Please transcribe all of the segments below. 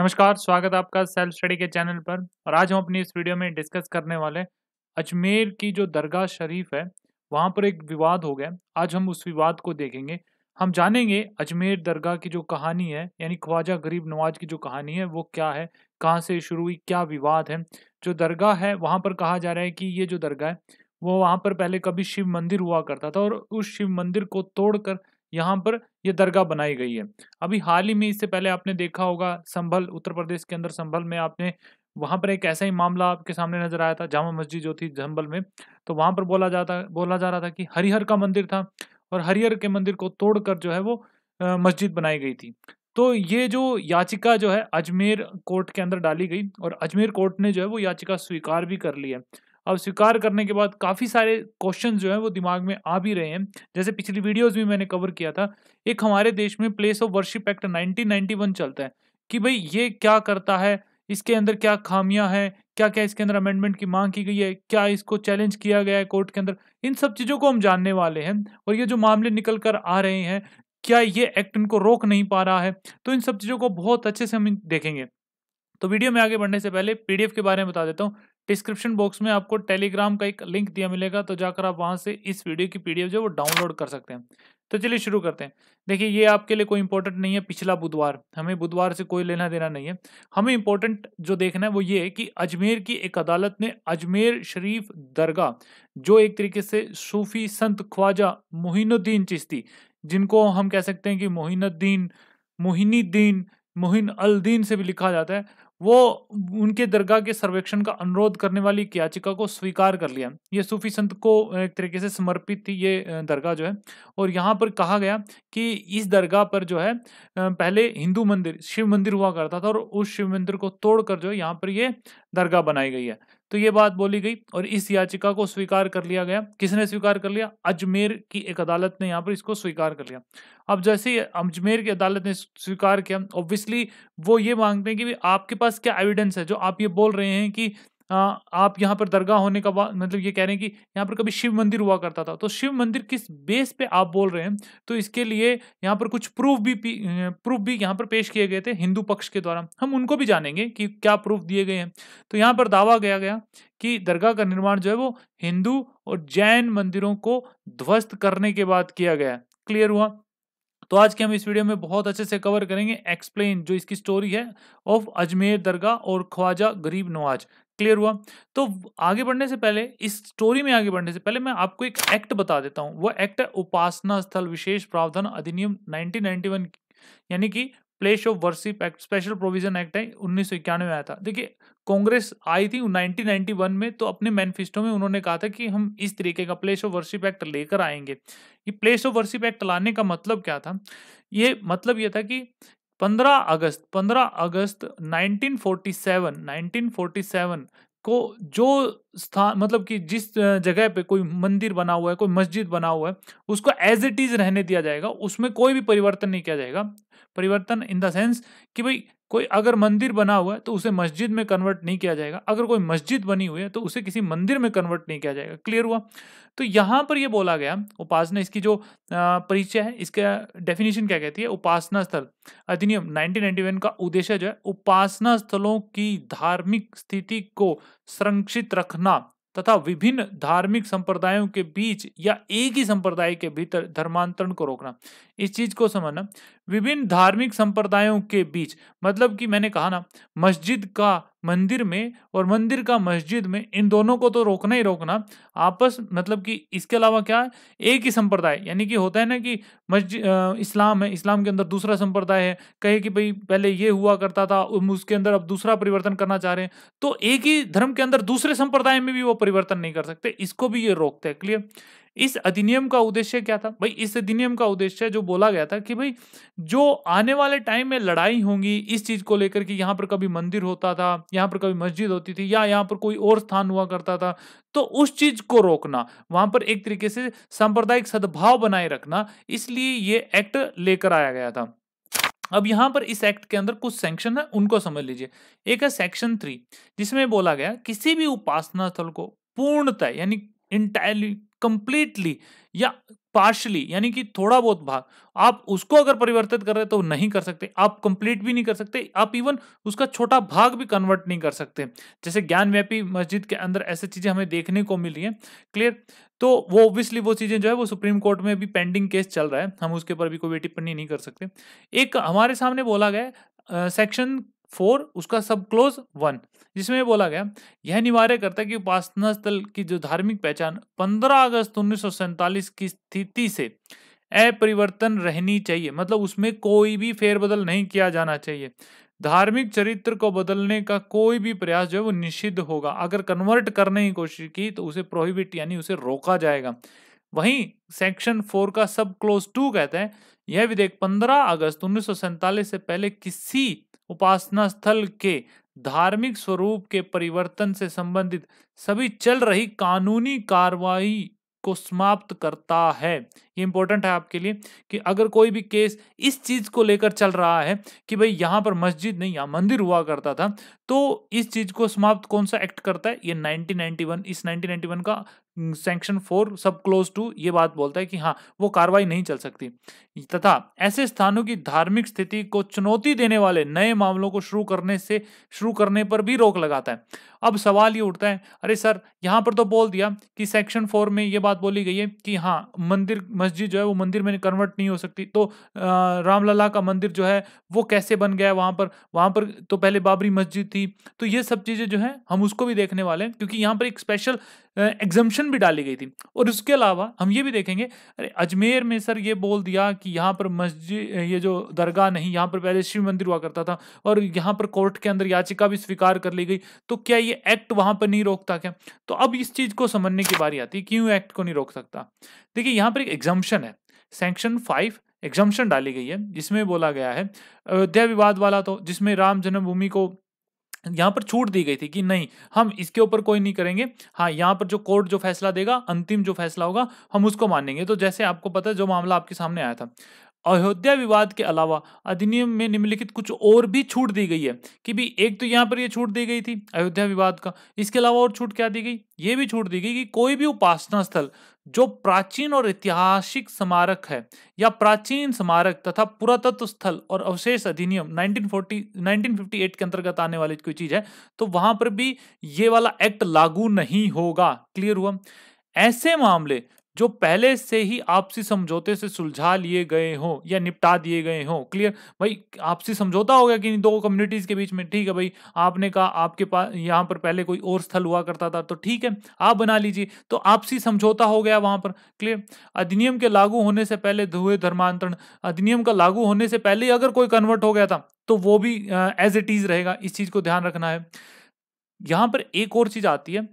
नमस्कार स्वागत आपका सेल्फ स्टडी के चैनल पर और आज हम अपनी इस वीडियो में डिस्कस करने वाले अजमेर की जो दरगाह शरीफ है वहाँ पर एक विवाद हो गया आज हम उस विवाद को देखेंगे हम जानेंगे अजमेर दरगाह की जो कहानी है यानी ख्वाजा गरीब नवाज की जो कहानी है वो क्या है कहाँ से शुरू हुई क्या विवाद है जो दरगाह है वहाँ पर कहा जा रहा है कि ये जो दरगाह है वो वहाँ पर पहले कभी शिव मंदिर हुआ करता था और उस शिव मंदिर को तोड़कर यहाँ पर ये दरगाह बनाई गई है अभी हाल ही में इससे पहले आपने देखा होगा संभल उत्तर प्रदेश के अंदर संभल में आपने वहाँ पर एक ऐसा ही मामला आपके सामने नजर आया था जामा मस्जिद जो थी संभल में तो वहाँ पर बोला जाता बोला जा रहा था कि हरिहर का मंदिर था और हरिहर के मंदिर को तोड़कर जो है वो मस्जिद बनाई गई थी तो ये जो याचिका जो है अजमेर कोर्ट के अंदर डाली गई और अजमेर कोर्ट ने जो है वो याचिका स्वीकार भी कर ली है अब स्वीकार करने के बाद काफ़ी सारे क्वेश्चन जो हैं वो दिमाग में आ भी रहे हैं जैसे पिछली वीडियोज़ भी मैंने कवर किया था एक हमारे देश में place of worship act nineteen चलता है कि भाई ये क्या करता है इसके अंदर क्या खामियां हैं क्या क्या इसके अंदर अमेंडमेंट की मांग की गई है क्या इसको चैलेंज किया गया है कोर्ट के अंदर इन सब चीज़ों को हम जानने वाले हैं और ये जो मामले निकल कर आ रहे हैं क्या ये एक्ट इनको रोक नहीं पा रहा है तो इन सब चीज़ों को बहुत अच्छे से हम देखेंगे तो वीडियो में आगे बढ़ने से पहले पीडीएफ के बारे में बता देता हूँ डिस्क्रिप्शन बॉक्स में आपको टेलीग्राम का एक लिंक दिया मिलेगा तो जाकर आप वहाँ से इस वीडियो की पीडीएफ जो है वो डाउनलोड कर सकते हैं तो चलिए शुरू करते हैं देखिए ये आपके लिए कोई इंपॉर्टेंट नहीं है पिछला बुधवार हमें बुधवार से कोई लेना देना नहीं है हमें इंपॉर्टेंट जो देखना है वो ये है कि अजमेर की एक अदालत ने अजमेर शरीफ दरगाह जो एक तरीके से सूफी संत ख्वाजा मोहिनुद्दीन चिश्ती जिनको हम कह सकते हैं कि मोहिनुद्दीन मोहिनीद्दीन मोहिन अल्दीन से भी लिखा जाता है वो उनके दरगाह के सर्वेक्षण का अनुरोध करने वाली एक याचिका को स्वीकार कर लिया ये सूफी संत को एक तरीके से समर्पित थी ये दरगाह जो है और यहाँ पर कहा गया कि इस दरगाह पर जो है पहले हिंदू मंदिर शिव मंदिर हुआ करता था और उस शिव मंदिर को तोड़कर जो है यहाँ पर ये दरगाह बनाई गई है तो ये बात बोली गई और इस याचिका को स्वीकार कर लिया गया किसने स्वीकार कर लिया अजमेर की एक अदालत ने यहाँ पर इसको स्वीकार कर लिया अब जैसे ही अजमेर की अदालत ने स्वीकार किया ऑब्वियसली वो ये मांगते हैं कि आपके पास क्या एविडेंस है जो आप ये बोल रहे हैं कि आप यहाँ पर दरगाह होने का मतलब ये कह रहे हैं कि यहाँ पर कभी शिव मंदिर हुआ करता था तो शिव मंदिर किस बेस पे आप बोल रहे हैं तो इसके लिए यहाँ पर कुछ प्रूफ भी प्रूफ भी यहाँ पर पेश किए गए थे हिंदू पक्ष के द्वारा हम उनको भी जानेंगे कि क्या प्रूफ दिए गए हैं तो यहाँ पर दावा गया गया कि दरगाह का निर्माण जो है वो हिंदू और जैन मंदिरों को ध्वस्त करने के बाद किया गया क्लियर हुआ तो आज के हम इस वीडियो में बहुत अच्छे से कवर करेंगे एक्सप्लेन जो इसकी स्टोरी है ऑफ अजमेर दरगाह और ख्वाजा गरीब नवाज क्लियर हुआ तो आगे बढ़ने से पहले इस स्टोरी में आगे बढ़ने से पहले मैं आपको एक एक्ट बता देता हूँ वो एक्ट है उपासना स्थल विशेष प्रावधान अधिनियम 1991 यानी कि place of worship act special provision act है उन्नीस में आया था देखिए कांग्रेस आई थी 1991 में तो अपने मैनिफेस्टो में उन्होंने कहा था कि हम इस तरीके का प्लेस ऑफ वर्शिप एक्ट लेकर आएंगे ये प्लेस ऑफ वर्शिप एक्ट लाने का मतलब क्या था ये मतलब ये था कि 15 अगस्त 15 अगस्त 1947 1947 को जो स्थान मतलब कि जिस जगह पे कोई मंदिर बना हुआ है कोई मस्जिद बना हुआ है उसको एज इट इज रहने दिया जाएगा उसमें कोई भी परिवर्तन नहीं किया जाएगा परिवर्तन इन द सेंस कि भाई कोई अगर मंदिर बना हुआ है तो उसे मस्जिद में कन्वर्ट नहीं किया जाएगा अगर कोई मस्जिद बनी हुई है तो उसे किसी मंदिर में कन्वर्ट नहीं किया जाएगा क्लियर हुआ तो यहाँ पर ये बोला गया उपासना इसकी जो परिचय है इसका डेफिनेशन क्या कहती है उपासना स्थल अधिनियम 1991 का उद्देश्य जो है उपासना स्थलों की धार्मिक स्थिति को संरक्षित रखना तथा विभिन्न धार्मिक संप्रदायों के बीच या एक ही संप्रदाय के भीतर धर्मांतरण को रोकना इस चीज को समझना विभिन्न धार्मिक संप्रदायों के बीच मतलब कि मैंने कहा ना मस्जिद का मंदिर में और मंदिर का मस्जिद में इन दोनों को तो रोकना ही रोकना आपस मतलब कि इसके अलावा क्या है एक ही संप्रदाय यानी कि होता है ना कि मस्जिद इस्लाम है इस्लाम के अंदर दूसरा संप्रदाय है कहे कि भाई पहले ये हुआ करता था उसके अंदर अब दूसरा परिवर्तन करना चाह रहे हैं तो एक ही धर्म के अंदर दूसरे संप्रदाय में भी वो परिवर्तन नहीं कर सकते इसको भी ये रोकते हैं क्लियर इस अधिनियम का उद्देश्य क्या था भाई इस अधिनियम का उद्देश्य जो बोला गया था कि भाई जो आने वाले टाइम में लड़ाई होंगी इस चीज को लेकर कि यहाँ पर कभी मंदिर होता था यहाँ पर कभी मस्जिद होती थी या यहाँ पर कोई और स्थान हुआ करता था तो उस चीज को रोकना वहां पर एक तरीके से सांप्रदायिक सद्भाव बनाए रखना इसलिए ये एक्ट लेकर आया गया था अब यहाँ पर इस एक्ट के अंदर कुछ सेंक्शन है उनको समझ लीजिए एक है सेक्शन थ्री जिसमें बोला गया किसी भी उपासना स्थल को पूर्णतः यानी इंटायरली कंप्लीटली या पार्शली यानी कि थोड़ा बहुत भाग आप उसको अगर परिवर्तित कर रहे तो नहीं कर सकते आप कंप्लीट भी नहीं कर सकते आप इवन उसका छोटा भाग भी कन्वर्ट नहीं कर सकते जैसे ज्ञान व्यापी मस्जिद के अंदर ऐसी चीज़ें हमें देखने को मिली हैं क्लियर तो वो ऑब्वियसली वो चीज़ें जो है वो सुप्रीम कोर्ट में भी पेंडिंग केस चल रहा है हम उसके ऊपर भी कोई टिप्पणी नहीं कर सकते एक हमारे सामने बोला गया सेक्शन फोर उसका सब क्लोज वन जिसमें बोला गया यह अनिवार्य करता है कि उपासना स्थल की जो धार्मिक पहचान 15 अगस्त उन्नीस की स्थिति से अपरिवर्तन रहनी चाहिए मतलब उसमें कोई भी फेरबदल नहीं किया जाना चाहिए धार्मिक चरित्र को बदलने का कोई भी प्रयास जो है वो निषिद्ध होगा अगर कन्वर्ट करने की कोशिश की तो उसे प्रोहिबिट यानी उसे रोका जाएगा वहीं सेक्शन फोर का सब क्लोज टू कहते हैं यह विधेयक 15 अगस्त उन्नीस से पहले किसी उपासना स्थल के धार्मिक स्वरूप के परिवर्तन से संबंधित सभी चल रही कानूनी कार्रवाई को समाप्त करता है ये इंपॉर्टेंट है आपके लिए कि अगर कोई भी केस इस चीज को लेकर चल रहा है कि भाई यहाँ पर मस्जिद नहीं यहाँ मंदिर हुआ करता था तो इस चीज को समाप्त कौन सा एक्ट करता है ये 1991 इस 1991 का section four sub clause two ये बात बोलता है कि हाँ वो कार्रवाई नहीं चल सकती तथा ऐसे स्थानों की धार्मिक स्थिति को चुनौती देने वाले नए मामलों को शुरू करने से शुरू करने पर भी रोक लगाता है अब सवाल ये उठता है अरे सर यहाँ पर तो बोल दिया कि सेक्शन फोर में ये बात बोली गई है कि हाँ मंदिर मस्जिद जो है वो मंदिर में कन्वर्ट नहीं हो सकती तो रामलला का मंदिर जो है वो कैसे बन गया वहाँ पर वहाँ पर तो पहले बाबरी मस्जिद थी तो ये सब चीज़ें जो है हम उसको भी देखने वाले हैं क्योंकि यहाँ पर एक स्पेशल एग्जम्पन भी डाली गई थी और उसके अलावा हम ये भी देखेंगे अरे अजमेर में सर ये बोल दिया कि यहाँ पर मस्जिद ये जो दरगाह नहीं यहाँ पर पहले शिव मंदिर हुआ करता था और यहाँ पर कोर्ट के अंदर याचिका भी स्वीकार कर ली गई तो क्या ये एक्ट वहाँ पर नहीं रोकता क्या तो अब इस चीज़ को समझने की बारी आती है क्यों एक्ट को नहीं रोक सकता देखिए यहाँ पर एक एग्जाम्पन है सेंक्शन फाइव एग्जाम्पन डाली गई है जिसमें बोला गया है अयोध्या विवाद वाला तो जिसमें राम जन्मभूमि को यहाँ पर छूट दी गई थी कि नहीं हम इसके ऊपर कोई नहीं करेंगे हाँ यहाँ पर जो कोर्ट जो फैसला देगा अंतिम जो फैसला होगा हम उसको मानेंगे तो जैसे आपको पता है जो मामला आपके सामने आया था अयोध्या विवाद के अलावा अधिनियम में निम्नलिखित कुछ और भी छूट दी गई है कि भी एक तो यहाँ पर ये छूट दी गई थी अयोध्या विवाद का इसके अलावा और छूट क्या दी गई ये भी छूट दी गई कि कोई भी उपासना स्थल जो प्राचीन और ऐतिहासिक स्मारक है या प्राचीन स्मारक तथा पुरातत्व स्थल और अवशेष अधिनियम 1940 1958 के अंतर्गत आने वाली कोई चीज है तो वहां पर भी ये वाला एक्ट लागू नहीं होगा क्लियर हुआ ऐसे मामले जो पहले से ही आपसी समझौते से सुलझा लिए गए हों या निपटा दिए गए हों क्लियर भाई आपसी समझौता हो गया कि दो कम्युनिटीज के बीच में ठीक है भाई आपने कहा आपके पास यहाँ पर पहले कोई और स्थल हुआ करता था तो ठीक है आप बना लीजिए तो आपसी समझौता हो गया वहां पर क्लियर अधिनियम के लागू होने से पहले धुए धर्मांतरण अधिनियम का लागू होने से पहले अगर कोई कन्वर्ट हो गया था तो वो भी एज इट इज रहेगा इस चीज को ध्यान रखना है यहां पर एक और चीज आती है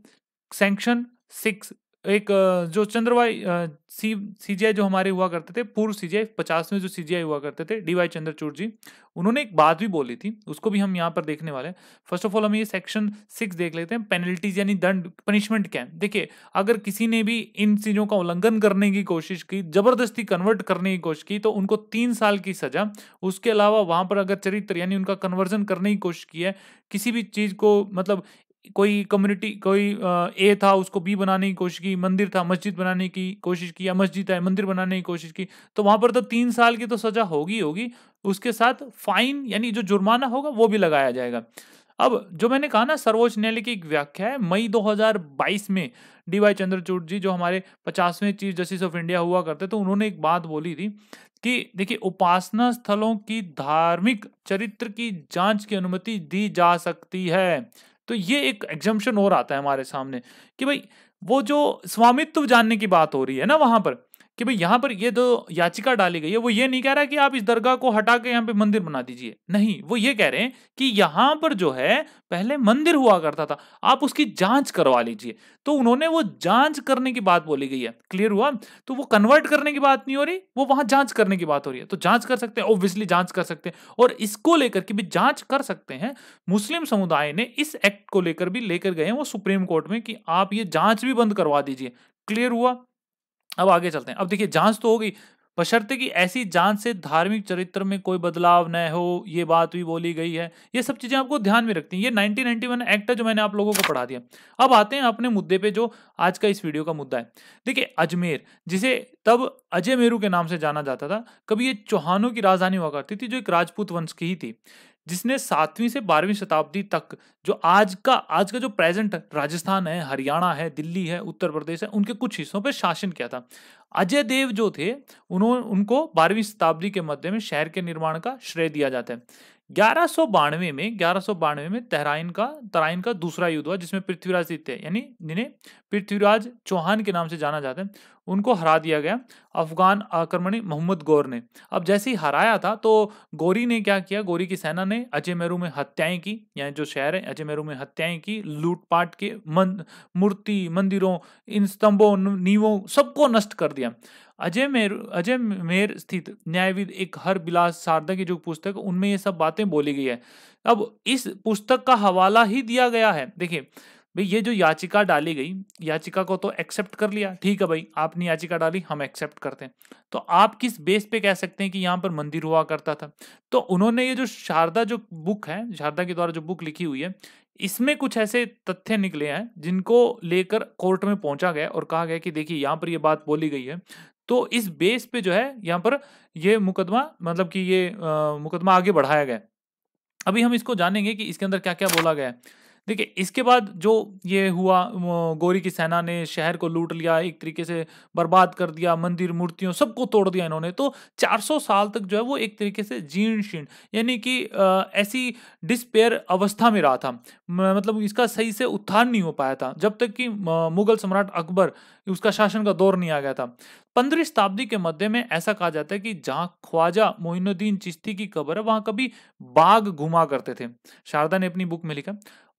सेंक्शन सिक्स एक जो चंद्रवाई सी सीजीआई जो हमारे हुआ करते थे पूर्व सीजीआई पचासवें जो सीजीआई हुआ करते थे डी वाई चंद्रचूड़ जी उन्होंने एक बात भी बोली थी उसको भी हम यहाँ पर देखने वाले हैं फर्स्ट ऑफ ऑल हम ये सेक्शन सिक्स देख लेते हैं पेनल्टीज यानी दंड पनिशमेंट क्या है देखिए अगर किसी ने भी इन चीज़ों का उल्लंघन करने की कोशिश की जबरदस्ती कन्वर्ट करने की कोशिश की तो उनको तीन साल की सजा उसके अलावा वहाँ पर अगर चरित्र यानी उनका कन्वर्जन करने की कोशिश की है किसी भी चीज़ को मतलब कोई कम्युनिटी कोई ए था उसको बी बनाने की कोशिश की मंदिर था मस्जिद बनाने की कोशिश की या मस्जिद है मंदिर बनाने की कोशिश की तो वहां पर तो तीन साल की तो सजा होगी होगी उसके साथ फाइन यानी जो जुर्माना होगा वो भी लगाया जाएगा अब जो मैंने कहा ना सर्वोच्च न्यायालय की एक व्याख्या है मई 2022 में डी वाई चंद्रचूड़ जी जो हमारे पचासवें चीफ जस्टिस ऑफ इंडिया हुआ करते तो उन्होंने एक बात बोली थी कि देखिए उपासना स्थलों की धार्मिक चरित्र की जांच की अनुमति दी जा सकती है तो ये एक एग्जम्पन और आता है हमारे सामने कि भाई वो जो स्वामित्व जानने की बात हो रही है ना वहां पर कि भाई यहाँ पर ये जो याचिका डाली गई है वो ये नहीं कह रहा कि आप इस दरगाह को हटा के यहाँ पे मंदिर बना दीजिए नहीं वो ये कह रहे हैं कि यहाँ पर जो है पहले मंदिर हुआ करता था आप उसकी जांच करवा लीजिए तो उन्होंने वो जांच करने की बात बोली गई है क्लियर हुआ तो वो कन्वर्ट करने की बात नहीं हो रही वो वहां जांच करने की बात हो रही है तो जांच कर सकते हैं ऑब्वियसली जांच कर सकते हैं और इसको लेकर के भी जांच कर सकते हैं मुस्लिम समुदाय ने इस एक्ट को लेकर भी लेकर गए हैं वो सुप्रीम कोर्ट में कि आप ये जांच भी बंद करवा दीजिए क्लियर हुआ अब आगे चलते हैं अब देखिए जांच तो होगी बशर्ते कि ऐसी जांच से धार्मिक चरित्र में कोई बदलाव न हो ये बात भी बोली गई है ये सब चीज़ें आपको ध्यान में रखती हैं ये 1991 एक्ट है जो मैंने आप लोगों को पढ़ा दिया अब आते हैं अपने मुद्दे पे जो आज का इस वीडियो का मुद्दा है देखिए अजमेर जिसे तब अजय मेरू के नाम से जाना जाता था कभी ये चौहानों की राजधानी हुआ करती थी जो एक राजपूत वंश की ही थी जिसने सातवीं से बारहवीं शताब्दी तक जो आज का आज का जो प्रेजेंट राजस्थान है हरियाणा है दिल्ली है उत्तर प्रदेश है उनके कुछ हिस्सों पर शासन किया था अजय देव जो थे उन्होंने उनको बारहवीं शताब्दी के मध्य में शहर के निर्माण का श्रेय दिया जाता है ग्यारह में ग्यारह में तहराइन का तराइन का दूसरा युद्ध हुआ जिसमें पृथ्वीराज जीतते यानी जिन्हें पृथ्वीराज चौहान के नाम से जाना जाता है उनको हरा दिया गया अफगान आक्रमणी मोहम्मद गौर ने अब जैसे ही हराया था तो गौरी ने क्या किया गौरी की सेना ने अजय मेरू में हत्याएं की यानी जो शहर है अजय मेरू में हत्याएं की लूटपाट के मन मूर्ति मंदिरों इन स्तंभों नींवों सबको नष्ट कर दिया अजय मेर अजय मेर स्थित न्यायविद एक हर बिलास शारदा की जो पुस्तक है उनमें ये सब बातें बोली गई है अब इस पुस्तक का हवाला ही दिया गया है देखिए भाई ये जो याचिका डाली गई याचिका को तो एक्सेप्ट कर लिया ठीक है भाई आपने याचिका डाली हम एक्सेप्ट करते हैं तो आप किस बेस पे कह सकते हैं कि यहाँ पर मंदिर हुआ करता था तो उन्होंने ये जो शारदा जो बुक है शारदा के द्वारा जो बुक लिखी हुई है इसमें कुछ ऐसे तथ्य निकले हैं जिनको लेकर कोर्ट में पहुंचा गया और कहा गया कि देखिए यहाँ पर ये बात बोली गई है तो इस बेस पे जो है यहाँ पर ये मुकदमा मतलब कि ये आ, मुकदमा आगे बढ़ाया गया अभी हम इसको जानेंगे कि इसके अंदर क्या क्या बोला गया है देखिए इसके बाद जो ये हुआ गोरी की सेना ने शहर को लूट लिया एक तरीके से बर्बाद कर दिया मंदिर मूर्तियों सबको तोड़ दिया इन्होंने तो 400 साल तक जो है वो एक तरीके से जीर्ण शीर्ण यानी कि ऐसी डिस्पेयर अवस्था में रहा था मतलब इसका सही से उत्थान नहीं हो पाया था जब तक कि मुगल सम्राट अकबर उसका शासन का दौर नहीं आ गया था पंद्रह शताब्दी के मध्य में ऐसा कहा जाता है कि जहां ख्वाजा मोइनुद्दीन चिश्ती की कब्र है वहां कभी बाघ घुमा करते थे शारदा ने अपनी बुक में लिखा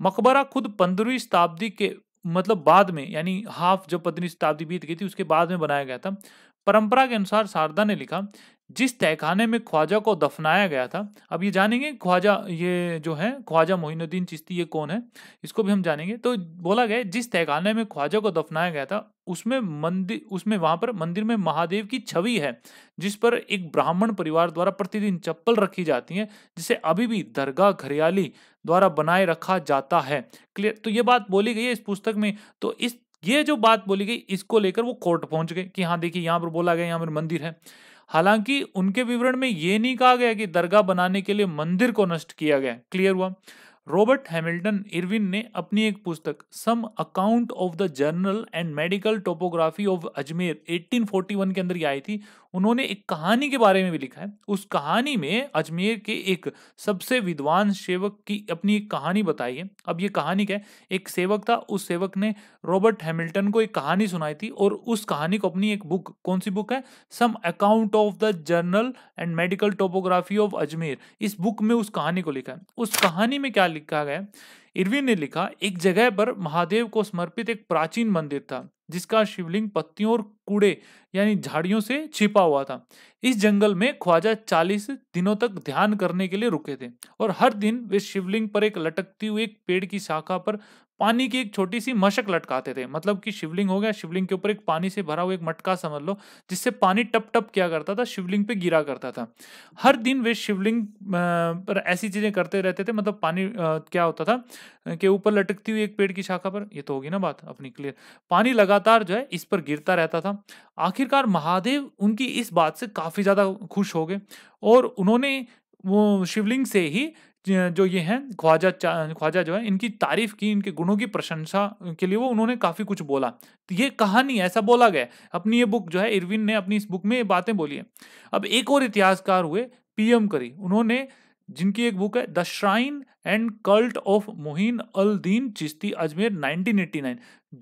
मकबरा खुद पंद्रहवीं शताब्दी के मतलब बाद में यानी हाफ जब पंद्रहवीं शताब्दी बीत गई थी उसके बाद में बनाया गया था परंपरा के अनुसार शारदा ने लिखा जिस तहखाने में ख्वाजा को दफनाया गया था अब ये जानेंगे ख्वाजा ये जो है ख्वाजा मोहिनुद्दीन चिश्ती ये कौन है इसको भी हम जानेंगे तो बोला गया जिस तहखाने में ख्वाजा को दफनाया गया था उसमें मंदिर उसमें वहाँ पर मंदिर में महादेव की छवि है जिस पर एक ब्राह्मण परिवार द्वारा प्रतिदिन चप्पल रखी जाती है जिसे अभी भी दरगाह घरियाली द्वारा बनाए रखा जाता है क्लियर तो ये बात बोली गई है इस पुस्तक में तो इस ये जो बात बोली गई इसको लेकर वो कोर्ट पहुंच गए कि हाँ देखिए यहाँ पर बोला गया यहाँ पर मंदिर है हालांकि उनके विवरण में यह नहीं कहा गया कि दरगाह बनाने के लिए मंदिर को नष्ट किया गया क्लियर हुआ रॉबर्ट हैमिल्टन इरविन ने अपनी एक पुस्तक some account of the journal and medical topography of Ajmer 1841 के अंदर ये आई थी उन्होंने एक कहानी के बारे में भी लिखा है उस कहानी में अजमेर के एक सबसे विद्वान सेवक की अपनी एक कहानी बताई है अब ये कहानी क्या है एक सेवक था उस सेवक ने रॉबर्ट हैमिल्टन को एक कहानी सुनाई थी और उस कहानी को अपनी एक बुक कौन सी बुक है some account of the journal and medical topography of Ajmer इस बुक में उस कहानी को लिखा है उस कहानी में क्या लिखा गया इरविन ने लिखा एक जगह पर महादेव को समर्पित एक प्राचीन मंदिर था जिसका शिवलिंग पत्तियों और कूड़े यानी झाड़ियों से छिपा हुआ था इस जंगल में ख्वाजा चालीस दिनों तक ध्यान करने के लिए रुके थे और हर दिन वे शिवलिंग पर एक लटकती हुई एक पेड़ की शाखा पर पानी की एक छोटी सी मशक लटकाते थे मतलब कि शिवलिंग हो गया शिवलिंग के ऊपर एक पानी से भरा हुआ एक मटका समझ लो जिससे पानी टप टप किया करता था शिवलिंग पे गिरा करता था हर दिन वे शिवलिंग पर ऐसी चीजें करते रहते थे मतलब पानी क्या होता था के ऊपर लटकती हुई एक पेड़ की शाखा पर ये तो होगी ना बात अपनी क्लियर पानी लगातार जो है इस पर गिरता रहता था आखिरकार महादेव उनकी इस बात से काफी ज्यादा खुश हो गए और उन्होंने वो शिवलिंग से ही जो ये हैं ख्वाजा ख्वाजा जो है इनकी तारीफ की इनके गुणों की प्रशंसा के लिए वो उन्होंने काफ़ी कुछ बोला तो ये कहानी ऐसा बोला गया अपनी ये बुक जो है इरविन ने अपनी इस बुक में ये बातें बोली है अब एक और इतिहासकार हुए पीएम करी उन्होंने जिनकी एक बुक है the shrine and cult of Moin al Din Chishti Ajmer 1989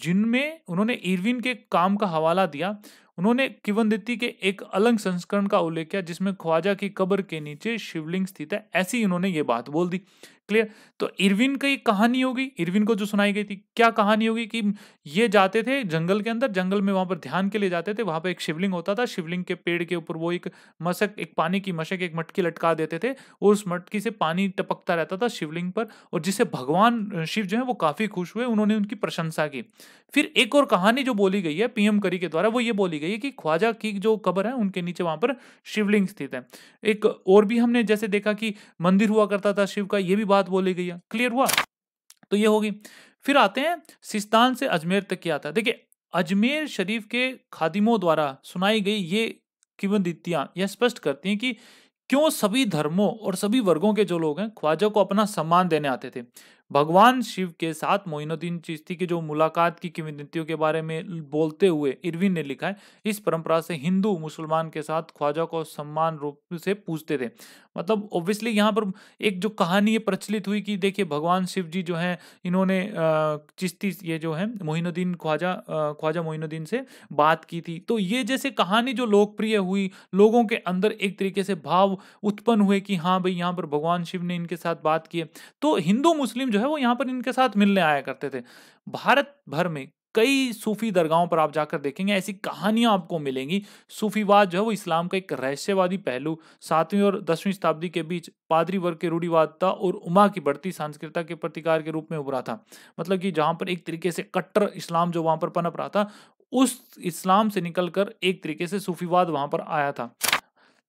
जिनमें उन्होंने इरविन के काम का हवाला दिया उन्होंने किवंदिति के एक अलग संस्करण का उल्लेख किया जिसमें ख्वाजा की कब्र के नीचे शिवलिंग स्थित है ऐसी उन्होंने ये बात बोल दी क्लियर तो इरविन की कहानी होगी इरविन को जो सुनाई गई थी क्या कहानी होगी कि ये जाते थे जंगल के अंदर जंगल में वहां पर ध्यान के लिए जाते थे वहां पर एक शिवलिंग होता था शिवलिंग के पेड़ के ऊपर वो एक मशक एक पानी की मशक एक मटकी लटका देते थे और उस मटकी से पानी टपकता रहता था शिवलिंग पर और जिससे भगवान शिव जो है वो काफी खुश हुए उन्होंने उनकी प्रशंसा की फिर एक और कहानी जो बोली गई है पीएम करी के द्वारा वो ये बोली गई है कि ख्वाजा की जो कबर है उनके नीचे वहां पर शिवलिंग स्थित है एक और भी हमने जैसे देखा कि मंदिर हुआ करता था शिव का ये भी बात बोली गई है क्लियर हुआ तो ये होगी फिर आते हैं सिस्तान से अजमेर तक की आता है देखिए अजमेर शरीफ के खादिमों द्वारा सुनाई गई ये किवंदितियाँ यह स्पष्ट करती हैं कि क्यों सभी धर्मों और सभी वर्गों के जो लोग हैं ख्वाजा को अपना सम्मान देने आते थे भगवान शिव के साथ मोइनुद्दीन चिश्ती की जो मुलाकात की किंवदंतियों के बारे में बोलते हुए इरविन ने लिखा है इस परंपरा से हिंदू मुसलमान के साथ ख्वाजा को सम्मान रूप से पूछते थे मतलब ऑब्वियसली यहाँ पर एक जो कहानी ये प्रचलित हुई कि देखिए भगवान शिव जी जो हैं इन्होंने चिश्ती ये जो है मोहिनुद्दीन ख्वाजा ख्वाजा मोइनुद्दीन से बात की थी तो ये जैसे कहानी जो लोकप्रिय हुई लोगों के अंदर एक तरीके से भाव उत्पन्न हुए कि हाँ भाई यहाँ पर भगवान शिव ने इनके साथ बात की है तो हिंदू मुस्लिम जो है वो यहाँ पर इनके साथ मिलने आया करते थे भारत भर में कई सूफी दरगाहों पर आप जाकर देखेंगे ऐसी कहानियां आपको मिलेंगी सूफीवाद जो है वो इस्लाम का एक रहस्यवादी पहलू सातवीं और दसवीं शताब्दी के बीच पादरी वर्ग के रूढ़ीवाद था और उमा की बढ़ती सांस्कृतिक के प्रतिकार के रूप में उभरा था मतलब कि जहां पर एक तरीके से कट्टर इस्लाम जो वहां पर पनप रहा था उस इस्लाम से निकल एक तरीके से सूफीवाद वहां पर आया था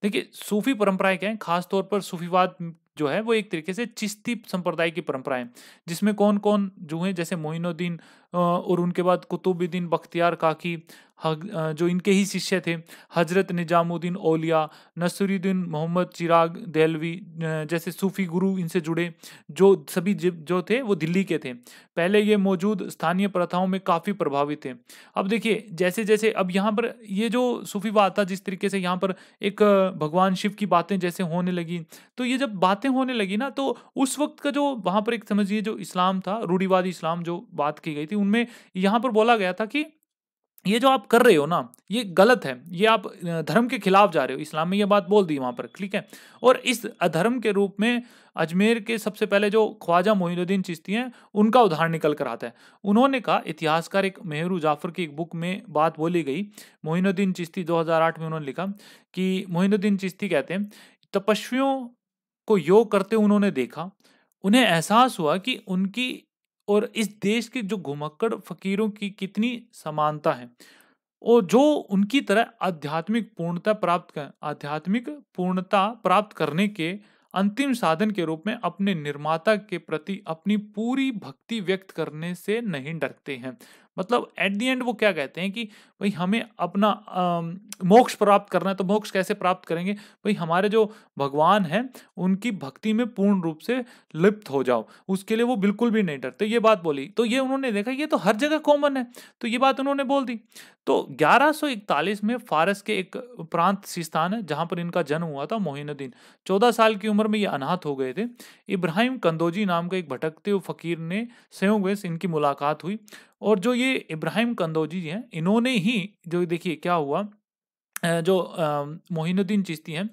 देखिए सूफी परंपराएं क्या है खासतौर पर सूफीवाद जो है वो एक तरीके से चिश्ती संप्रदाय की परंपरा है जिसमें कौन कौन जो जैसे मोइनुद्दीन और उनके बाद कुतुबुद्दीन बख्तियार काकी जो इनके ही शिष्य थे हजरत निजामुद्दीन ओलिया नसरुद्दीन मोहम्मद चिराग देलवी जैसे सूफ़ी गुरु इनसे जुड़े जो सभी जो थे वो दिल्ली के थे पहले ये मौजूद स्थानीय प्रथाओं में काफ़ी प्रभावित थे अब देखिए जैसे जैसे अब यहाँ पर ये जो सूफीवाद था जिस तरीके से यहाँ पर एक भगवान शिव की बातें जैसे होने लगी तो ये जब बातें होने लगी ना तो उस वक्त का जो वहाँ पर एक समझिए जो इस्लाम था रूढ़ीवादी इस्लाम जो बात की गई थी थी उनमें यहाँ पर बोला गया था कि ये जो आप कर रहे हो ना ये गलत है ये आप धर्म के खिलाफ जा रहे हो इस्लाम में ये बात बोल दी वहाँ पर ठीक है और इस अधर्म के रूप में अजमेर के सबसे पहले जो ख्वाजा मोहिनुद्दीन चिश्ती हैं उनका उदाहरण निकल कर आता है उन्होंने कहा इतिहासकार एक मेहरू जाफर की एक बुक में बात बोली गई मोहिनुद्दीन चिश्ती दो में उन्होंने लिखा कि मोहिनुद्दीन चिश्ती कहते हैं तपस्वियों को योग करते उन्होंने देखा उन्हें एहसास हुआ कि उनकी और इस देश के जो घुमक्कड़ फकीरों की कितनी समानता है और जो उनकी तरह आध्यात्मिक पूर्णता प्राप्त कर आध्यात्मिक पूर्णता प्राप्त करने के अंतिम साधन के रूप में अपने निर्माता के प्रति अपनी पूरी भक्ति व्यक्त करने से नहीं डरते हैं मतलब एट दी एंड वो क्या कहते हैं कि भाई हमें अपना मोक्ष प्राप्त करना है तो मोक्ष कैसे प्राप्त करेंगे भाई हमारे जो भगवान हैं उनकी भक्ति में पूर्ण रूप से लिप्त हो जाओ उसके लिए वो बिल्कुल भी नहीं डरते ये बात बोली तो ये उन्होंने देखा ये तो हर जगह कॉमन है तो ये बात उन्होंने बोल दी तो 1141 में फारस के एक प्रांत सिस्तान है जहाँ पर इनका जन्म हुआ था मोहिनुद्दीन चौदह साल की उम्र में ये अनाथ हो गए थे इब्राहिम कंदोजी नाम का एक भटकते हुए फकीर ने संयोग इनकी मुलाकात हुई और जो ये इब्राहिम कंदोजी हैं इन्होंने ही जो देखिए क्या हुआ जो मोहिनुद्दीन चिश्ती हैं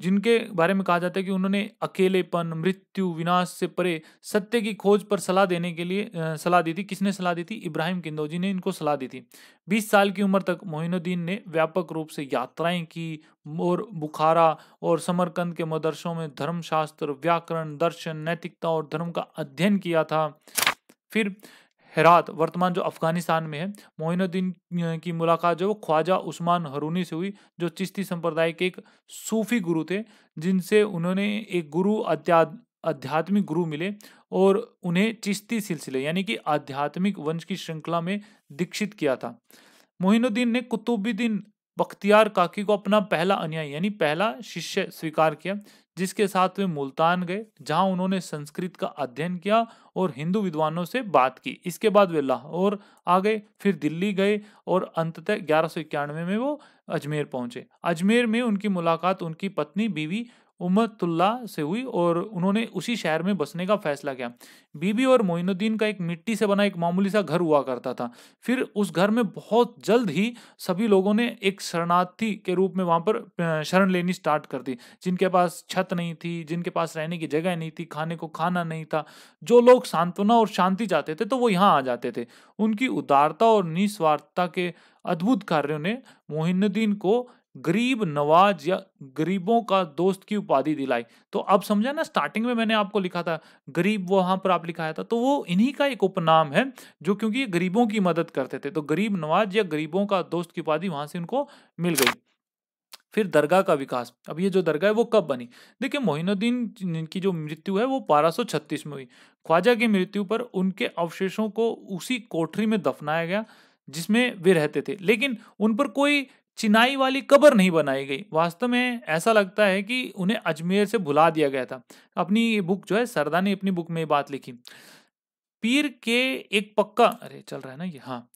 जिनके बारे में कहा जाता है कि उन्होंने अकेलेपन मृत्यु विनाश से परे सत्य की खोज पर सलाह देने के लिए सलाह दी थी किसने सलाह दी थी इब्राहिम किंदौजी ने इनको सलाह दी थी 20 साल की उम्र तक मोहिनुद्दीन ने व्यापक रूप से यात्राएं की और बुखारा और समरकंद के मदरसों में धर्मशास्त्र व्याकरण दर्शन नैतिकता और धर्म का अध्ययन किया था फिर हेरात वर्तमान जो अफगानिस्तान में है मोइनुद्दीन की मुलाकात जो ख्वाजा उस्मान हरूनी से हुई जो चिश्ती संप्रदाय के एक सूफी गुरु थे जिनसे उन्होंने एक गुरु अध्या आध्यात्मिक गुरु मिले और उन्हें चिश्ती सिलसिले यानी कि आध्यात्मिक वंश की श्रृंखला में दीक्षित किया था मोहिनुद्दीन ने कुतुबुद्दीन बख्तियार काकी को अपना पहला अनुयायी यानी पहला शिष्य स्वीकार किया जिसके साथ वे मुल्तान गए जहां उन्होंने संस्कृत का अध्ययन किया और हिंदू विद्वानों से बात की इसके बाद वे लाहौर आ गए फिर दिल्ली गए और अंततः ग्यारह में वो अजमेर पहुंचे अजमेर में उनकी मुलाकात उनकी पत्नी बीवी उमतुल्ला से हुई और उन्होंने उसी शहर में बसने का फैसला किया बीबी और मोइनुद्दीन का एक मिट्टी से बना एक मामूली सा घर हुआ करता था फिर उस घर में बहुत जल्द ही सभी लोगों ने एक शरणार्थी के रूप में वहाँ पर शरण लेनी स्टार्ट कर दी जिनके पास छत नहीं थी जिनके पास रहने की जगह नहीं थी खाने को खाना नहीं था जो लोग सांत्वना और शांति चाहते थे तो वो यहाँ आ जाते थे उनकी उदारता और निस्वार्थता के अद्भुत कार्यों ने मोहिनुद्दीन को गरीब नवाज या गरीबों का दोस्त की उपाधि दिलाई तो अब समझा ना स्टार्टिंग में मैंने आपको लिखा था गरीब वहां पर आप लिखाया था तो वो इन्हीं का एक उपनाम है जो क्योंकि गरीबों की मदद करते थे तो गरीब नवाज या गरीबों का दोस्त की उपाधि वहां से उनको मिल गई फिर दरगाह का विकास अब ये जो दरगाह है वो कब बनी देखिये मोहिनुद्दीन की जो मृत्यु है वो बारह में हुई ख्वाजा की मृत्यु पर उनके अवशेषों को उसी कोठरी में दफनाया गया जिसमें वे रहते थे लेकिन उन पर कोई चिनाई वाली कब्र नहीं बनाई गई वास्तव में ऐसा लगता है कि उन्हें अजमेर से भुला दिया गया था अपनी बुक जो है सरदा ने अपनी बुक में ये बात लिखी पीर के एक पक्का अरे चल रहा है ना ये हाँ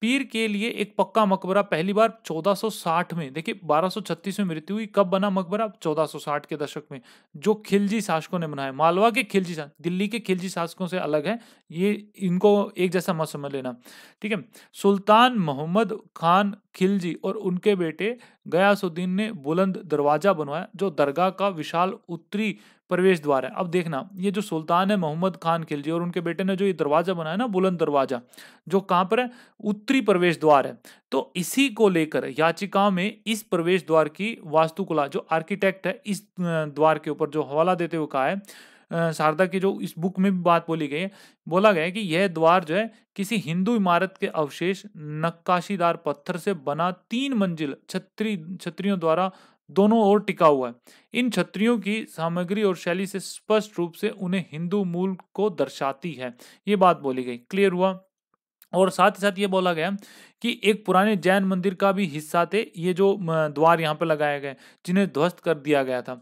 पीर के लिए एक पक्का मकबरा पहली बार 1460 में देखिए 1236 में मृत्यु हुई कब बना मकबरा 1460 के दशक में जो खिलजी शासकों ने बनाया मालवा के खिलजी शासक दिल्ली के खिलजी शासकों से अलग है ये इनको एक जैसा मत समझ लेना ठीक है सुल्तान मोहम्मद खान खिलजी और उनके बेटे गयासुद्दीन ने बुलंद दरवाजा बनवाया जो दरगाह का विशाल उत्तरी प्रवेश द्वार है अब देखना ये जो सुल्तान है मोहम्मद खान खिलजी और उनके बेटे ने जो ये दरवाजा बनाया ना बुलंद दरवाजा जो कहाँ पर है उत्तरी प्रवेश द्वार है तो इसी को लेकर याचिका में इस प्रवेश द्वार की वास्तुकला जो आर्किटेक्ट है इस द्वार के ऊपर जो हवाला देते हुए कहा है शारदा की जो इस बुक में भी बात बोली गई है बोला गया है कि यह द्वार जो है किसी हिंदू इमारत के अवशेष नक्काशीदार पत्थर से बना तीन मंजिल छत्री छत्रियों द्वारा दोनों ओर टिका हुआ है इन छत्रियों की सामग्री और शैली से स्पष्ट रूप से उन्हें हिंदू मूल को दर्शाती है ये बात बोली गई क्लियर हुआ और साथ ही साथ ये बोला गया कि एक पुराने जैन मंदिर का भी हिस्सा थे ये जो द्वार यहाँ पर लगाए गए जिन्हें ध्वस्त कर दिया गया था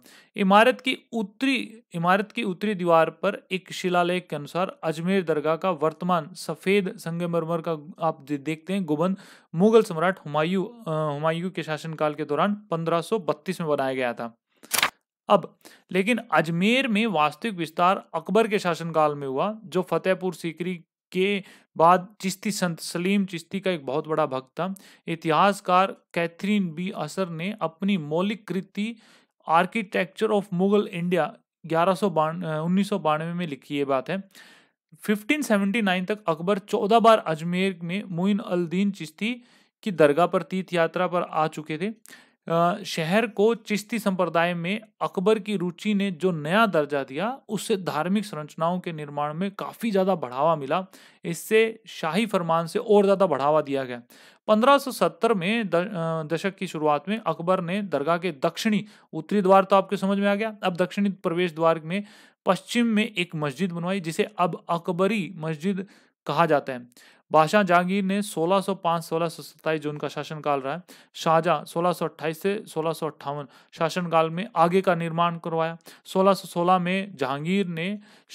इमारत की उत्तरी इमारत की उत्तरी दीवार पर एक शिलालेख के अनुसार अजमेर दरगाह का वर्तमान सफ़ेद संगमरमर का आप देखते हैं गुबन मुगल सम्राट हुमायूं हुमायूं के शासनकाल के दौरान पंद्रह में बनाया गया था अब लेकिन अजमेर में वास्तविक विस्तार अकबर के शासनकाल में हुआ जो फतेहपुर सीकरी इसके बाद चिश्ती संत सलीम चिश्ती का एक बहुत बड़ा भक्त था इतिहासकार कैथरीन बी असर ने अपनी मौलिक कृति आर्किटेक्चर ऑफ मुगल इंडिया ग्यारह सौ में लिखी ये बात है 1579 तक अकबर 14 बार अजमेर में मुइन अल दीन चिश्ती की दरगाह पर तीर्थ यात्रा पर आ चुके थे शहर को चिश्ती संप्रदाय में अकबर की रुचि ने जो नया दर्जा दिया उससे धार्मिक संरचनाओं के निर्माण में काफ़ी ज़्यादा बढ़ावा मिला इससे शाही फरमान से और ज़्यादा बढ़ावा दिया गया 1570 में दशक की शुरुआत में अकबर ने दरगाह के दक्षिणी उत्तरी द्वार तो आपके समझ में आ गया अब दक्षिणी प्रवेश द्वार में पश्चिम में एक मस्जिद बनवाई जिसे अब अकबरी मस्जिद कहा जाता है बादशाह जहांगीर ने 1605-1627 जो उनका शासनकाल रहा है शाहजहाँ सोलह से सोलह शासनकाल में आगे का निर्माण करवाया 1616 में जहांगीर ने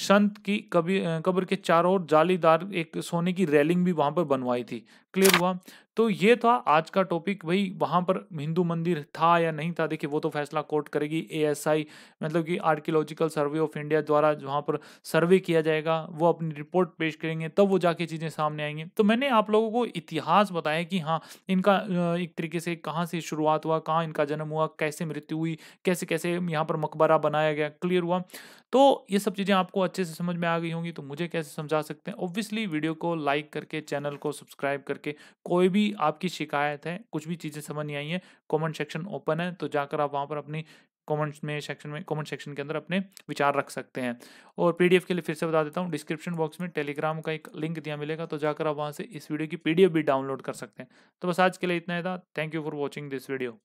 संत की कबीर कब्र के चारों ओर जालीदार एक सोने की रेलिंग भी वहां पर बनवाई थी क्लियर हुआ तो ये था आज का टॉपिक भाई वहाँ पर हिंदू मंदिर था या नहीं था देखिए वो तो फैसला कोर्ट करेगी एएसआई मतलब कि आर्कियोलॉजिकल सर्वे ऑफ इंडिया द्वारा वहाँ पर सर्वे किया जाएगा वो अपनी रिपोर्ट पेश करेंगे तब तो वो जाके चीज़ें सामने आएंगी तो मैंने आप लोगों को इतिहास बताया कि हाँ इनका एक तरीके से कहाँ से शुरुआत हुआ कहाँ इनका जन्म हुआ कैसे मृत्यु हुई कैसे कैसे यहाँ पर मकबरा बनाया गया क्लियर हुआ तो ये सब चीज़ें आपको अच्छे से समझ में आ गई होंगी तो मुझे कैसे समझा सकते हैं ऑब्वियसली वीडियो को लाइक करके चैनल को सब्सक्राइब करके कोई भी आपकी शिकायत है कुछ भी चीज़ें समझ नहीं आई हैं कमेंट सेक्शन ओपन है तो जाकर आप वहाँ पर अपनी कमेंट्स में सेक्शन में कमेंट सेक्शन के अंदर अपने विचार रख सकते हैं और पीडीएफ के लिए फिर से बता देता हूँ डिस्क्रिप्शन बॉक्स में टेलीग्राम का एक लिंक दिया मिलेगा तो जाकर आप वहाँ से इस वीडियो की पीडीएफ भी डाउनलोड कर सकते हैं तो बस आज के लिए इतना ही था thank you for watching this video